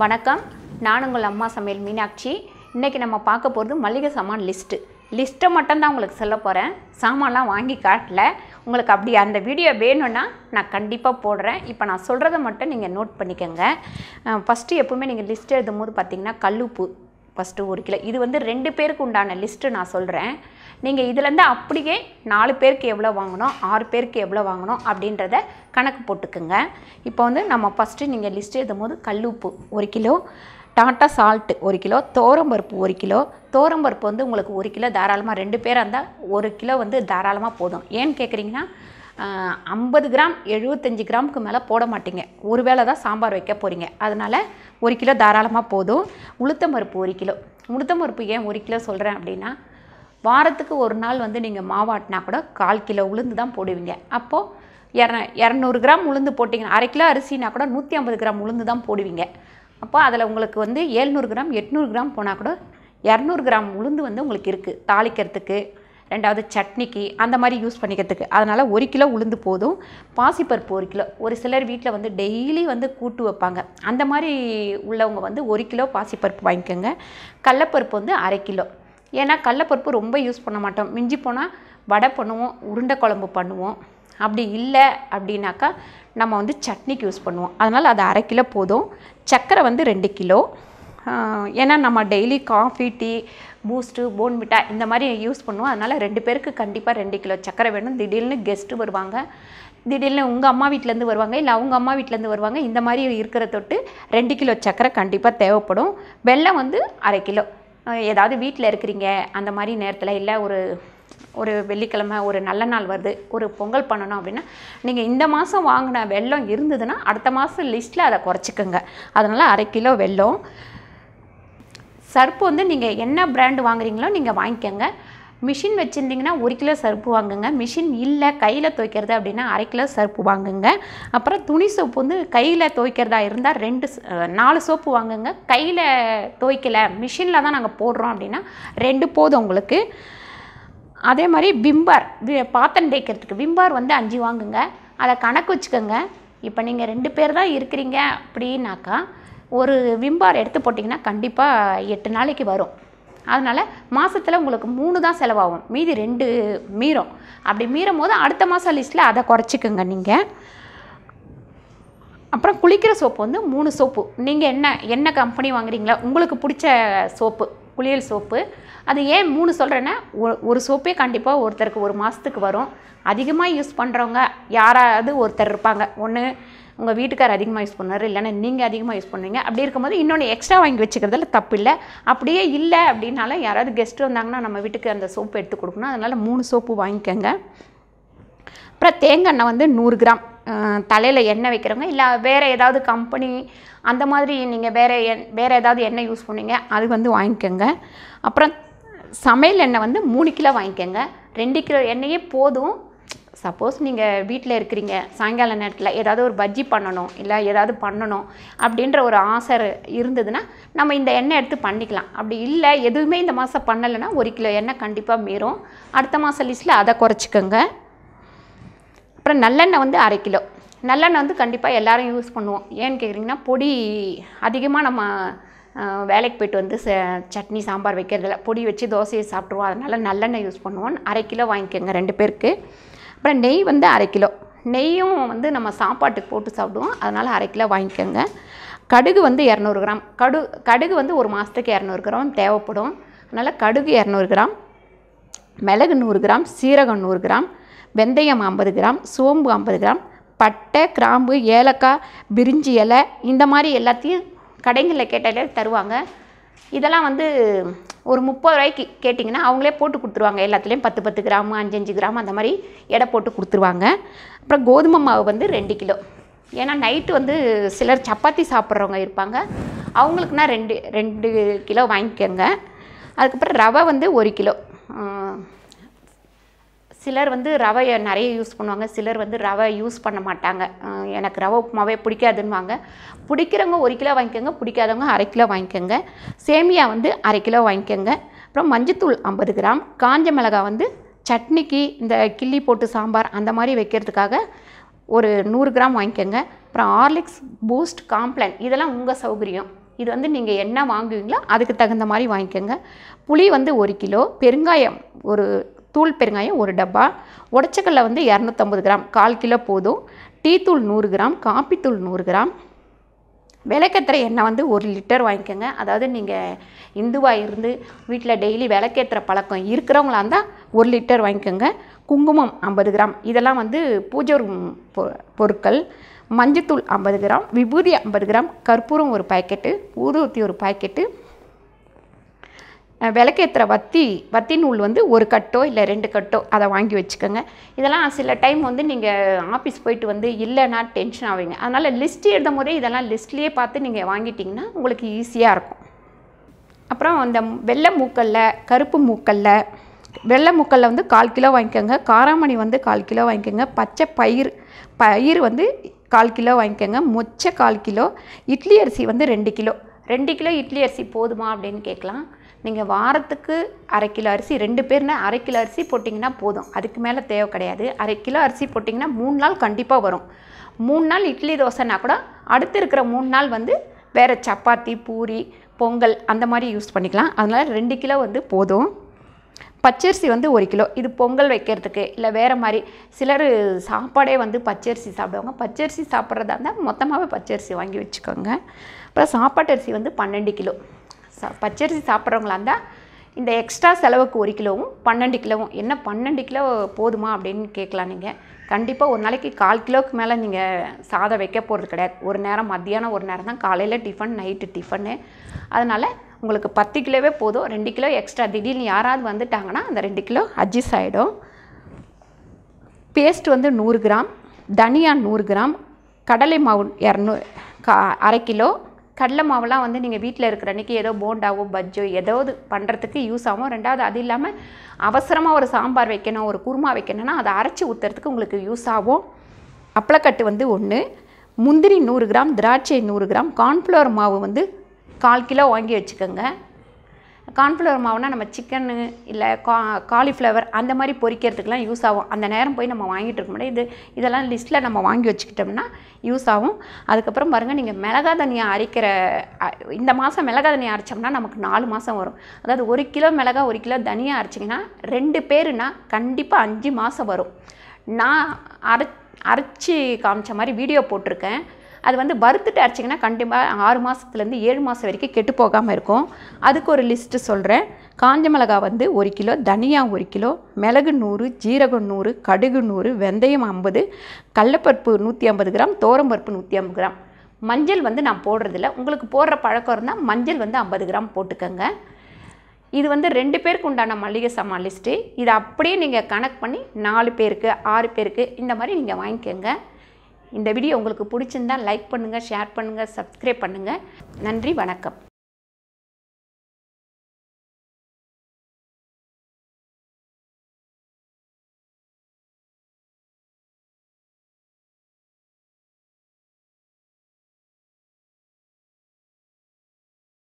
வணக்கம் நான் உங்கள் அம்மா சமையல் மீனாட்சி இன்றைக்கி நம்ம பார்க்க போகிறது மளிகை சாமான் லிஸ்ட்டு லிஸ்ட்டை மட்டும்தான் உங்களுக்கு சொல்ல போகிறேன் சாமான்லாம் வாங்கி காட்டல உங்களுக்கு அப்படி அந்த வீடியோ வேணும்னா நான் கண்டிப்பாக போடுறேன் இப்போ நான் சொல்கிறத மட்டும் நீங்கள் நோட் பண்ணிக்கோங்க ஃபஸ்ட்டு எப்போவுமே நீங்கள் லிஸ்ட் எழுதும் போது பார்த்திங்கன்னா கல்லுப்பு ஃபஸ்ட்டு ஒரு கிலோ இது வந்து ரெண்டு பேருக்கு உண்டான லிஸ்ட்டு நான் சொல்கிறேன் நீங்கள் இதுலேருந்து அப்படியே நாலு பேருக்கு எவ்வளோ வாங்கணும் ஆறு பேருக்கு எவ்வளோ வாங்கணும் அப்படின்றத கணக்கு போட்டுக்குங்க இப்போ வந்து நம்ம ஃபஸ்ட்டு நீங்கள் லிஸ்ட் எழுதும் போது கல்லுப்பு ஒரு கிலோ டாட்டா சால்ட்டு ஒரு கிலோ தோரம்பருப்பு ஒரு கிலோ தோரம்பருப்பு வந்து உங்களுக்கு ஒரு கிலோ தாராளமாக ரெண்டு பேராக இருந்தால் ஒரு கிலோ வந்து தாராளமாக போதும் ஏன்னு கேட்குறீங்கன்னா ஐம்பது கிராம் எழுபத்தஞ்சி கிராமுக்கு மேலே போட மாட்டீங்க ஒரு வேளை தான் சாம்பார் வைக்க போகிறீங்க அதனால் ஒரு கிலோ தாராளமாக போதும் உளுத்தம்பருப்பு ஒரு கிலோ உளுத்தம்பருப்பு ஏன் ஒரு கிலோ சொல்கிறேன் அப்படின்னா வாரத்துக்கு ஒரு நாள் வந்து நீங்கள் மாவாட்டினா கூட கால் கிலோ உளுந்து தான் போடுவீங்க அப்போது இர இரநூறு கிராம் உளுந்து போட்டிங்கன்னா அரை கிலோ அரிசினா கூட நூற்றி ஐம்பது கிராம் உளுந்து தான் போடுவீங்க அப்போ அதில் உங்களுக்கு வந்து ஏழ்நூறு கிராம் எட்நூறு கிராம் போனால் கூட இரநூறு கிராம் உளுந்து வந்து உங்களுக்கு இருக்குது தாளிக்கிறதுக்கு ரெண்டாவது சட்னிக்கு அந்த மாதிரி யூஸ் பண்ணிக்கிறதுக்கு அதனால் ஒரு கிலோ உளுந்து போதும் பாசிப்பருப்பு ஒரு கிலோ ஒரு சிலர் வீட்டில் வந்து டெய்லி வந்து கூட்டு வைப்பாங்க அந்த மாதிரி உள்ளவங்க வந்து ஒரு கிலோ பாசிப்பருப்பு வாங்கிக்கோங்க கடலப்பருப்பு வந்து அரை கிலோ ஏன்னா கடலப்பருப்பு ரொம்ப யூஸ் பண்ண மாட்டோம் மிஞ்சி போனால் வடை பண்ணுவோம் உருண்டை குழம்பு பண்ணுவோம் அப்படி இல்லை அப்படின்னாக்கா நம்ம வந்து சட்னிக்கு யூஸ் பண்ணுவோம் அதனால் அது அரை கிலோ போதும் சர்க்கரை வந்து ரெண்டு கிலோ ஏன்னா நம்ம daily coffee tea Boost Bournvita இந்த மாதிரி யூஸ் பண்ணுவோம் அதனால் ரெண்டு பேருக்கு கண்டிப்பாக ரெண்டு கிலோ சர்க்கரை வேணும் திடீர்னு கெஸ்ட்டு வருவாங்க திடீர்னு உங்கள் அம்மா வீட்டிலேருந்து வருவாங்க இல்லை அவங்க அம்மா வீட்டிலேருந்து வருவாங்க இந்த மாதிரி இருக்கிற தொட்டு ரெண்டு கிலோ சர்க்கரை கண்டிப்பாக தேவைப்படும் வெள்ளம் வந்து அரை கிலோ ஏதாவது வீட்டில் இருக்கிறீங்க அந்த மாதிரி நேரத்தில் இல்லை ஒரு ஒரு வெள்ளிக்கிழமை ஒரு நல்ல நாள் வருது ஒரு பொங்கல் பண்ணணும் அப்படின்னா நீங்கள் இந்த மாதம் வாங்கின வெள்ளம் இருந்ததுன்னா அடுத்த மாதம் லிஸ்ட்டில் அதை குறைச்சிக்கோங்க அதனால் அரை கிலோ வெள்ளம் சர்ப்பு வந்து நீங்கள் என்ன பிராண்டு வாங்குறீங்களோ நீங்கள் வாங்கிக்கோங்க மிஷின் வச்சுருந்தீங்கன்னா ஒரு கிலோ சருப்பு வாங்குங்க மிஷின் இல்லை கையில் துவைக்கிறது அப்படின்னா அரை கிலோ சருப்பு வாங்குங்க அப்புறம் துணி சோப்பு வந்து கையில் துவைக்கிறதா இருந்தால் ரெண்டு நாலு சோப்பு வாங்குங்க கையில் துவைக்கலை மிஷினில் தான் நாங்கள் போடுறோம் அப்படின்னா ரெண்டு போதும் உங்களுக்கு அதே மாதிரி விம்பார் பாத்திரம் தேய்க்கிறதுக்கு விம்பார் வந்து அஞ்சு வாங்குங்க அதை கணக்கு வச்சுக்கோங்க இப்போ நீங்கள் ரெண்டு பேர் தான் இருக்கிறீங்க அப்படின்னாக்கா ஒரு விம்பார் எடுத்து போட்டிங்கன்னா கண்டிப்பாக எட்டு நாளைக்கு வரும் அதனால் மாதத்தில் உங்களுக்கு மூணு தான் செலவாகும் மீதி ரெண்டு மீறும் அப்படி மீறும் போது அடுத்த மாதம் லிஸ்ட்டில் அதை குறைச்சிக்குங்க நீங்கள் அப்புறம் குளிக்கிற சோப்பு வந்து மூணு சோப்பு நீங்கள் என்ன என்ன கம்பெனி வாங்குறீங்களோ உங்களுக்கு பிடிச்ச சோப்பு குளியல் சோப்பு அது ஏன் மூணு சொல்கிறேன்னா ஒரு சோப்பே கண்டிப்பாக ஒருத்தருக்கு ஒரு மாதத்துக்கு வரும் அதிகமாக யூஸ் பண்ணுறவங்க யாராவது ஒருத்தர் இருப்பாங்க ஒன்று உங்கள் வீட்டுக்கார் அதிகமாக யூஸ் பண்ணுவார் இல்லைன்னா நீங்கள் அதிகமாக யூஸ் பண்ணுவீங்க அப்படி இருக்கும்போது இன்னொன்று எக்ஸ்ட்ரா வாங்கி வச்சுக்கிறதுல தப்பு இல்லை அப்படியே இல்லை அப்படின்னாலும் யாராவது கெஸ்ட்டு வந்தாங்கன்னா நம்ம வீட்டுக்கு அந்த சோப்பு எடுத்து கொடுக்கணும் அதனால் மூணு சோப்பு வாங்கிக்கோங்க அப்புறம் தேங்காய் எண்ணெய் வந்து நூறு கிராம் தலையில் எண்ணெய் வைக்கிறவங்க இல்லை வேறு ஏதாவது கம்பெனி அந்த மாதிரி நீங்கள் வேறு எண் வேறு ஏதாவது எண்ணெய் யூஸ் பண்ணுவீங்க அது வந்து வாங்கிக்கோங்க அப்புறம் சமையல் எண்ணெய் வந்து மூணு கிலோ வாங்கிக்கோங்க ரெண்டு கிலோ எண்ணெயே போதும் சப்போஸ் நீங்கள் வீட்டில் இருக்கிறீங்க சாயங்கால நேரத்தில் ஏதாவது ஒரு பஜ்ஜி பண்ணணும் இல்லை ஏதாவது பண்ணணும் அப்படின்ற ஒரு ஆசை இருந்ததுன்னா நம்ம இந்த எண்ணெய் எடுத்து பண்ணிக்கலாம் அப்படி இல்லை எதுவுமே இந்த மாதம் பண்ணலைன்னா ஒரு கிலோ எண்ணெய் கண்டிப்பாக மீறும் அடுத்த மாதம் லிஸ்ட்டில் அதை குறைச்சிக்கோங்க அப்புறம் நல்லெண்ணெய் வந்து அரை கிலோ நல்லெண்ணெய் வந்து கண்டிப்பாக எல்லோரும் யூஸ் பண்ணுவோம் ஏன்னு கேட்குறீங்கன்னா பொடி அதிகமாக நம்ம வேலைக்கு போய்ட்டு வந்து சட்னி சாம்பார் வைக்கிறதில்ல பொடி வச்சு தோசையை சாப்பிட்ருவோம் அதனால் நல்லெண்ணெய் யூஸ் பண்ணுவோம் அரை கிலோ வாங்கிக்கோங்க ரெண்டு பேருக்கு அப்புறம் நெய் வந்து அரை கிலோ நெய்யும் வந்து நம்ம சாப்பாட்டுக்கு போட்டு சாப்பிடுவோம் அதனால் அரை கிலோ வாங்கிக்கோங்க கடுகு வந்து இரநூறு கிராம் கடு கடுகு வந்து ஒரு மாதத்துக்கு இரநூறு கிராம் தேவைப்படும் அதனால் கடுகு இரநூறு கிராம் மிளகு நூறு கிராம் சீரகம் நூறு கிராம் வெந்தயம் ஐம்பது கிராம் சோம்பு ஐம்பது கிராம் பட்டை கிராம்பு ஏலக்காய் பிரிஞ்சி இலை இந்த மாதிரி எல்லாத்தையும் கடைங்களில் கேட்டாலே தருவாங்க இதெல்லாம் வந்து ஒரு முப்பது ரூபாய்க்கு கேட்டிங்கன்னா அவங்களே போட்டு கொடுத்துருவாங்க எல்லாத்துலேயும் பத்து பத்து கிராமு அஞ்சஞ்சு கிராம் அந்த மாதிரி எடை போட்டு கொடுத்துருவாங்க அப்புறம் கோதுமை மாவு வந்து ரெண்டு கிலோ ஏன்னா நைட்டு வந்து சிலர் சப்பாத்தி சாப்பிட்றவங்க இருப்பாங்க அவங்களுக்குனா ரெண்டு ரெண்டு கிலோ வாங்கிக்கோங்க அதுக்கப்புறம் ரவை வந்து ஒரு கிலோ சிலர் வந்து ரவையை நிறைய யூஸ் பண்ணுவாங்க சிலர் வந்து ரவை யூஸ் பண்ண மாட்டாங்க எனக்கு ரவை உப்புமாவே பிடிக்காதுன்னுவாங்க பிடிக்கிறவங்க ஒரு கிலோ வாங்கிக்கோங்க பிடிக்காதவங்க அரை கிலோ வாங்கிக்கோங்க சேமியா வந்து அரை கிலோ வாங்கிக்கோங்க அப்புறம் மஞ்சத்தூள் ஐம்பது கிராம் காஞ்ச மிளகா வந்து சட்னிக்கு இந்த கிள்ளி போட்டு சாம்பார் அந்த மாதிரி வைக்கிறதுக்காக ஒரு நூறு கிராம் வாங்கிக்கோங்க அப்புறம் ஹார்லிக்ஸ் பூஸ்ட் காம்ப்ளான் இதெல்லாம் உங்கள் சௌகரியம் இது வந்து நீங்கள் என்ன வாங்குவீங்களோ அதுக்கு தகுந்த மாதிரி வாங்கிக்கோங்க புளி வந்து ஒரு கிலோ பெருங்காயம் ஒரு தூள் பெருங்காயம் ஒரு டப்பா உடச்சக்கல்ல வந்து இரநூத்தம்பது கிராம் கால் கிலோ போதும் டீத்தூள் நூறு கிராம் காப்பித்தூள் நூறு கிராம் விளக்கேற்றுற எண்ணெய் வந்து ஒரு லிட்டர் வாங்கிக்கோங்க அதாவது நீங்கள் இந்துவாக இருந்து வீட்டில் டெய்லி விளக்கேற்றுற பழக்கம் இருக்கிறவங்களா இருந்தால் ஒரு லிட்டர் வாங்கிக்கோங்க குங்குமம் ஐம்பது கிராம் இதெல்லாம் வந்து பூஜை பொருட்கள் மஞ்சத்தூள் ஐம்பது கிராம் விபூதி ஐம்பது கிராம் கற்பூரம் ஒரு பாக்கெட்டு ஊதுவத்தி ஒரு பாக்கெட்டு விளக்கேற்றுற வத்தி வத்தி நூல் வந்து ஒரு கட்டோ இல்லை ரெண்டு கட்டோ அதை வாங்கி வச்சுக்கோங்க இதெல்லாம் சில டைம் வந்து நீங்கள் ஆஃபீஸ் போயிட்டு வந்து இல்லைன்னா டென்ஷன் ஆவீங்க அதனால் லிஸ்ட் எழுத போதே இதெல்லாம் லிஸ்ட்லேயே பார்த்து நீங்கள் வாங்கிட்டிங்கன்னா உங்களுக்கு ஈஸியாக இருக்கும் அப்புறம் அந்த வெள்ளை மூக்கல்ல கருப்பு மூக்கல்ல வெள்ளை மூக்கல்ல வந்து கால் கிலோ வாங்கிக்கோங்க காராமணி வந்து கால் கிலோ வாங்கிக்கோங்க பச்சை பயிர் பயிர் வந்து கால் கிலோ வாங்கிக்கோங்க மொச்சை கால் கிலோ இட்லி அரிசி வந்து ரெண்டு கிலோ ரெண்டு கிலோ இட்லி அரிசி போதுமா அப்படின்னு கேட்கலாம் நீங்கள் வாரத்துக்கு அரை கிலோ அரிசி ரெண்டு பேர்னா அரை கிலோ அரிசி போட்டிங்கன்னா போதும் அதுக்கு மேலே தேவை கிடையாது அரை கிலோ அரிசி போட்டிங்கன்னா மூணு நாள் கண்டிப்பாக வரும் மூணு நாள் இட்லி தோசைனா கூட அடுத்து இருக்கிற மூணு நாள் வந்து வேறு சப்பாத்தி பூரி பொங்கல் அந்த மாதிரி யூஸ் பண்ணிக்கலாம் அதனால் ரெண்டு கிலோ வந்து போதும் பச்சரிசி வந்து ஒரு கிலோ இது பொங்கல் வைக்கிறதுக்கு இல்லை வேறு மாதிரி சிலர் சாப்பாடே வந்து பச்சரிசி சாப்பிடுவாங்க பச்சரிசி சாப்பிட்றதா இருந்தால் மொத்தமாகவே பச்சரிசி வாங்கி வச்சுக்கோங்க அப்புறம் சாப்பாட்டு அரிசி வந்து பன்னெண்டு கிலோ சா பச்சரிசி சாப்பிட்றவங்களா இருந்தால் இந்த எக்ஸ்ட்ரா செலவுக்கு ஒரு கிலோவும் பன்னெண்டு கிலோவும் என்ன பன்னெண்டு கிலோ போதுமா அப்படின்னு கேட்கலாம் நீங்கள் கண்டிப்பாக ஒரு நாளைக்கு கால் கிலோவுக்கு மேலே நீங்கள் சாதம் வைக்க போகிறது கிடையாது ஒரு நேரம் மத்தியானம் ஒரு நேரம் தான் காலையில் டிஃபன் நைட்டு டிஃபனு அதனால் உங்களுக்கு பத்து கிலோவே போதும் ரெண்டு கிலோ எக்ஸ்ட்ரா திடீர்னு யாராவது வந்துட்டாங்கன்னா அந்த ரெண்டு கிலோ அட்ஜஸ்ட் ஆகிடும் பேஸ்ட் வந்து நூறு கிராம் தனியா நூறு கிராம் கடலை மாவு இரநூறு கா அரை கிலோ கடலை மாவுலாம் வந்து நீங்கள் வீட்டில் இருக்கிற அன்றைக்கி ஏதோ போண்டாவோ பஜ்ஜோ ஏதாவது பண்ணுறதுக்கு யூஸ் ஆகும் ரெண்டாவது அது இல்லாமல் அவசரமாக ஒரு சாம்பார் வைக்கணும் ஒரு குருமா வைக்கணும்னா அதை அரைச்சி ஊற்றுறதுக்கு உங்களுக்கு யூஸ் ஆகும் அப்பளக்கட்டு வந்து ஒன்று முந்திரி நூறு கிராம் திராட்சை நூறு கிராம் கார்ன்ஃப்ளவர் மாவு வந்து கால் கிலோ வாங்கி வச்சுக்கோங்க கார்ன்ஃப்ளவர் மாவுனா நம்ம சிக்கனு இல்லை கா காலிஃப்ளவர் அந்த மாதிரி பொறிக்கிறதுக்கெலாம் யூஸ் ஆகும் அந்த நேரம் போய் நம்ம வாங்கிட்டு இருக்க முடியாது இது இதெல்லாம் லிஸ்ட்டில் நம்ம வாங்கி வச்சுக்கிட்டோம்னா யூஸ் ஆகும் அதுக்கப்புறம் பாருங்கள் நீங்கள் மிளகா தனியாக அரைக்கிற இந்த மாதம் மிளகா தனியாக அரைச்சோம்னா நமக்கு நாலு மாதம் வரும் அதாவது ஒரு கிலோ மிளகா ஒரு கிலோ தனியாக அரைச்சிங்கன்னா ரெண்டு பேருனா கண்டிப்பாக அஞ்சு மாதம் வரும் நான் அரை அரைச்சி காமிச்ச மாதிரி வீடியோ போட்டிருக்கேன் அது வந்து வறுத்துட்டு அரைச்சிங்கன்னா கண்டிப்பாக ஆறு மாதத்துலேருந்து ஏழு மாதம் வரைக்கும் கெட்டு போகாமல் இருக்கும் அதுக்கு ஒரு லிஸ்ட்டு சொல்கிறேன் காஞ்ச மிளகா வந்து ஒரு கிலோ தனியா ஒரு கிலோ மிளகு நூறு ஜீரகம் நூறு கடுகு நூறு வெந்தயம் ஐம்பது கடலப்பருப்பு நூற்றி ஐம்பது கிராம் தோரம்பருப்பு நூற்றி ஐம்பது கிராம் மஞ்சள் வந்து நான் போடுறதில்ல உங்களுக்கு போடுற பழக்கம் இருந்தால் மஞ்சள் வந்து ஐம்பது கிராம் போட்டுக்கோங்க இது வந்து ரெண்டு பேருக்கு உண்டான மளிகை சாமான் லிஸ்ட்டு இதை அப்படியே நீங்கள் கனெக்ட் பண்ணி நாலு பேருக்கு ஆறு பேருக்கு இந்த மாதிரி நீங்கள் வாங்கிக்கோங்க இந்த வீடியோ உங்களுக்கு பிடிச்சிருந்தால் லைக் பண்ணுங்கள் ஷேர் பண்ணுங்கள் சப்ஸ்கிரைப் பண்ணுங்கள் நன்றி வணக்கம்